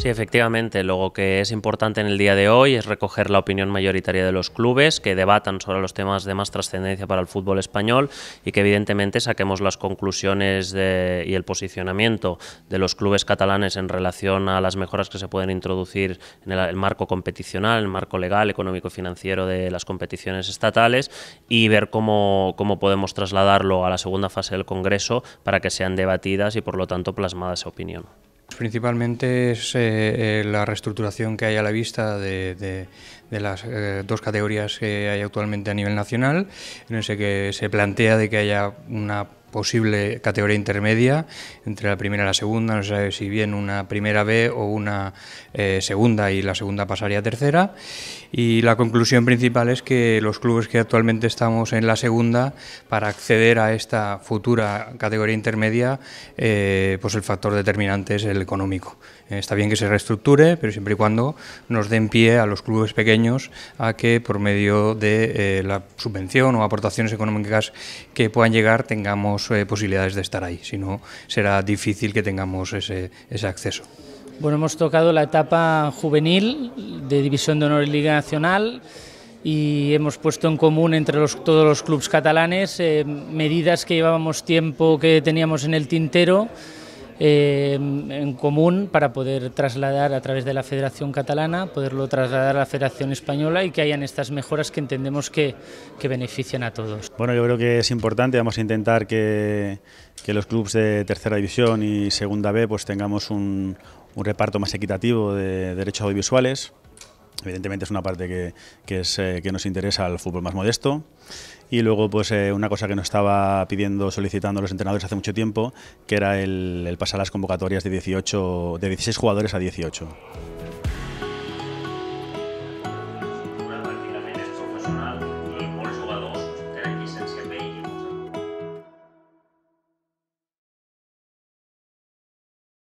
Sí, efectivamente. Lo que es importante en el día de hoy es recoger la opinión mayoritaria de los clubes, que debatan sobre los temas de más trascendencia para el fútbol español y que evidentemente saquemos las conclusiones y el posicionamiento de los clubes catalanes en relación a las mejoras que se pueden introducir en el, marco competicional, el marco legal, económico y financiero de las competiciones estatales y ver cómo, cómo podemos trasladarlo a la segunda fase del Congreso para que sean debatidas y por lo tanto plasmada esa opinión. Principalmente es eh, eh, la reestructuración que hay a la vista de, las eh, dos categorías que hay actualmente a nivel nacional, en el que se plantea de que haya una posible categoría intermedia entre la primera y la segunda, no se si bien una primera B o una eh, segunda y la segunda pasaría a tercera. Y la conclusión principal es que los clubes que actualmente estamos en la segunda, para acceder a esta futura categoría intermedia, eh, pues el factor determinante es el económico. está bien que se reestructure, pero siempre y cuando nos den pie a los clubes pequeños a que por medio de eh, la subvención o aportaciones económicas que puedan llegar tengamos eh, posibilidades de estar ahí, si no será difícil que tengamos ese, ese acceso. Bueno, hemos tocado la etapa juvenil de División de Honor y Liga Nacional y hemos puesto en común entre todos los clubes catalanes eh, medidas que llevábamos tiempo que teníamos en el tintero eh, en común para poder trasladar a través de la Federación Catalana, poderlo trasladar a la Federación Española y que hayan estas mejoras que entendemos que, benefician a todos. Bueno, yo creo que es importante, vamos a intentar que, los clubes de tercera división y segunda B pues tengamos un reparto más equitativo de derechos audiovisuales, Evidentemente es una parte eh, que, nos interesa al fútbol más modesto. Y luego, pues eh, una cosa que nos estaba pidiendo, solicitando los entrenadores hace mucho tiempo, que era el, pasar las convocatorias de, 18, de 16 jugadores a 18.